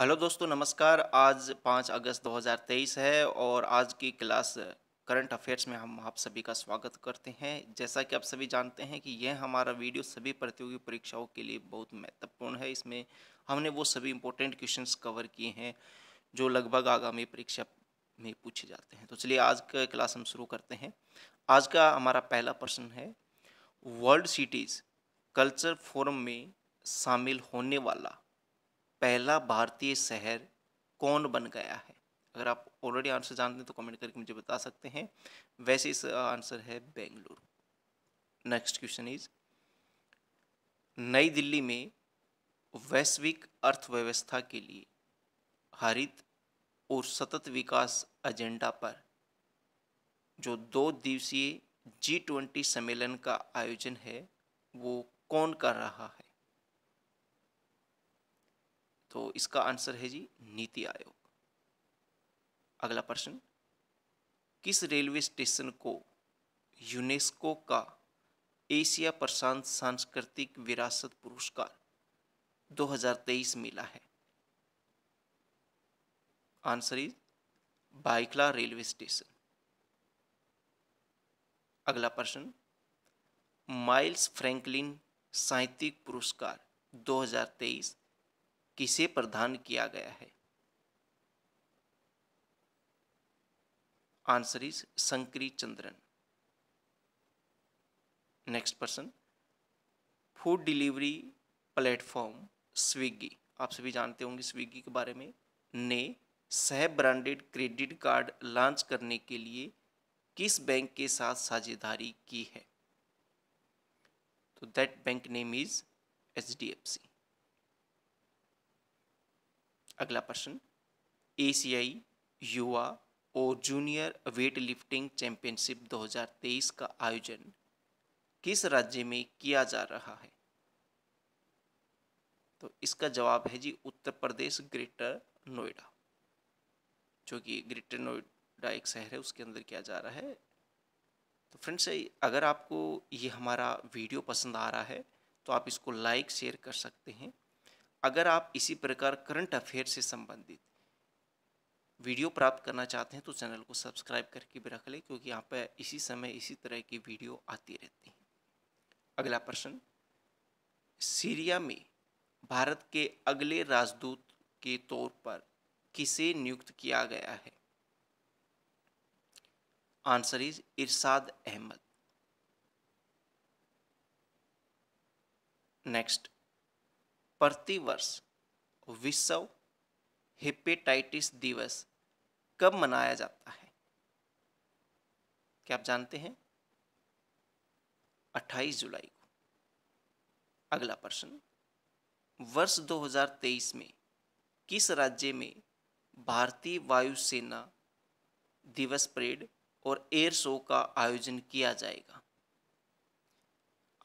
hello दोस्तों नमस्कार आज पाँच अगस्त 2023 है और आज की क्लास करंट अफेयर्स में हम आप सभी का स्वागत करते हैं जैसा कि आप सभी जानते हैं कि यह हमारा वीडियो सभी प्रतियोगी परीक्षाओं के लिए बहुत महत्वपूर्ण है इसमें हमने वो सभी इम्पोर्टेंट क्वेश्चंस कवर किए हैं जो लगभग आगामी परीक्षा में पूछे जाते हैं तो चलिए आज का क्लास हम शुरू करते हैं आज का हमारा पहला प्रश्न है वर्ल्ड सिटीज़ कल्चर फोरम में शामिल होने वाला पहला भारतीय शहर कौन बन गया है अगर आप ऑलरेडी आंसर जानते हैं तो कमेंट करके मुझे बता सकते हैं वैसे इसका आंसर है बेंगलुरु नेक्स्ट क्वेश्चन इज नई दिल्ली में वैश्विक अर्थव्यवस्था के लिए हरित और सतत विकास एजेंडा पर जो दो दिवसीय जी ट्वेंटी सम्मेलन का आयोजन है वो कौन कर रहा है तो इसका आंसर है जी नीति आयोग अगला प्रश्न किस रेलवे स्टेशन को यूनेस्को का एशिया प्रशांत सांस्कृतिक विरासत पुरस्कार 2023 मिला है answer is Byculla railway station अगला प्रश्न माइल्स फ्रैंकलिन साहित्यिक पुरस्कार 2023 किसे प्रदान किया गया है आंसर इज संक्री Chandran next person food delivery platform Swiggy आप सभी जानते होंगे स्विगी के बारे में ने सह ब्रांडेड क्रेडिट कार्ड लॉन्च करने के लिए किस बैंक के साथ साझेदारी की है तो that bank name is H D F C अगला प्रश्न एशियाई युवा और जूनियर वेट लिफ्टिंग चैंपियनशिप 2023 का आयोजन किस राज्य में किया जा रहा है तो इसका जवाब है जी उत्तर प्रदेश ग्रेटर नोएडा जो कि ग्रेटर नोएडा एक शहर है उसके अंदर किया जा रहा है तो फ्रेंड्स अगर आपको ये हमारा वीडियो पसंद आ रहा है तो आप इसको लाइक शेयर कर सकते हैं अगर आप इसी प्रकार करंट अफेयर से संबंधित वीडियो प्राप्त करना चाहते हैं तो चैनल को सब्सक्राइब करके भी रख लें क्योंकि यहाँ पर इसी समय इसी तरह की वीडियो आती रहती है अगला प्रश्न सीरिया में भारत के अगले राजदूत के तौर पर किसे नियुक्त किया गया है answer is Irshad Ahmad next प्रतिवर्ष विश्व हेपेटाइटिस दिवस कब मनाया जाता है क्या आप जानते हैं 28 जुलाई को अगला प्रश्न वर्ष 2023 में किस राज्य में भारतीय वायुसेना दिवस परेड और एयर शो का आयोजन किया जाएगा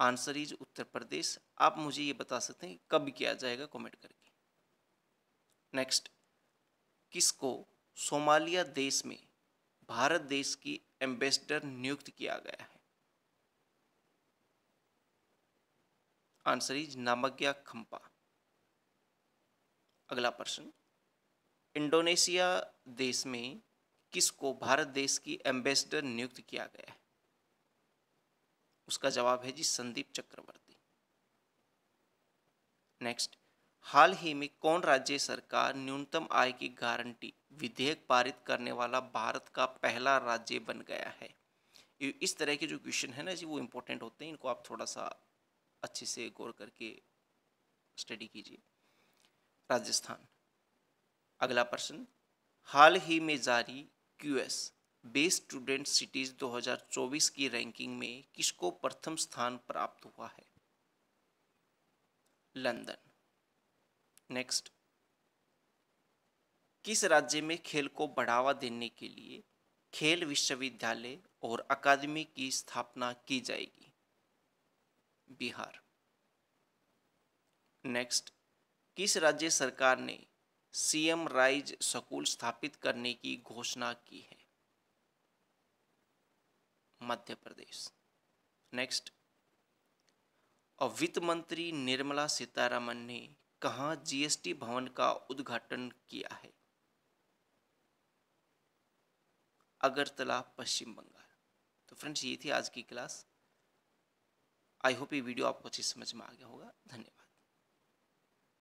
आंसर इज उत्तर प्रदेश आप मुझे ये बता सकते हैं कब किया जाएगा कमेंट करके नेक्स्ट किसको सोमालिया देश में भारत देश की एम्बेसडर नियुक्त किया गया है आंसर इज नामज्ञा खम्पा अगला प्रश्न इंडोनेशिया देश में किसको भारत देश की एम्बेसडर नियुक्त किया गया है उसका जवाब है जी संदीप चक्रवर्ती नेक्स्ट हाल ही में कौन राज्य सरकार न्यूनतम आय की गारंटी विधेयक पारित करने वाला भारत का पहला राज्य बन गया है इस तरह के जो क्वेश्चन है ना जी वो इम्पोर्टेंट होते हैं इनको आप थोड़ा सा अच्छे से गौर करके स्टडी कीजिए राजस्थान अगला प्रश्न हाल ही में जारी क्यूएस बेस्ट स्टूडेंट सिटीज़ 2024 की रैंकिंग में किसको प्रथम स्थान प्राप्त हुआ है लंदन नेक्स्ट किस राज्य में खेल को बढ़ावा देने के लिए खेल विश्वविद्यालय और अकादमी की स्थापना की जाएगी बिहार नेक्स्ट किस राज्य सरकार ने सीएम राइज स्कूल स्थापित करने की घोषणा की है मध्य प्रदेश नेक्स्ट और वित्त मंत्री निर्मला सीतारामन ने कहाँ जीएसटी भवन का उद्घाटन किया है अगरतला पश्चिम बंगाल तो फ्रेंड्स ये थी आज की क्लास आई होप ये वीडियो आपको अच्छी समझ में आ गया होगा धन्यवाद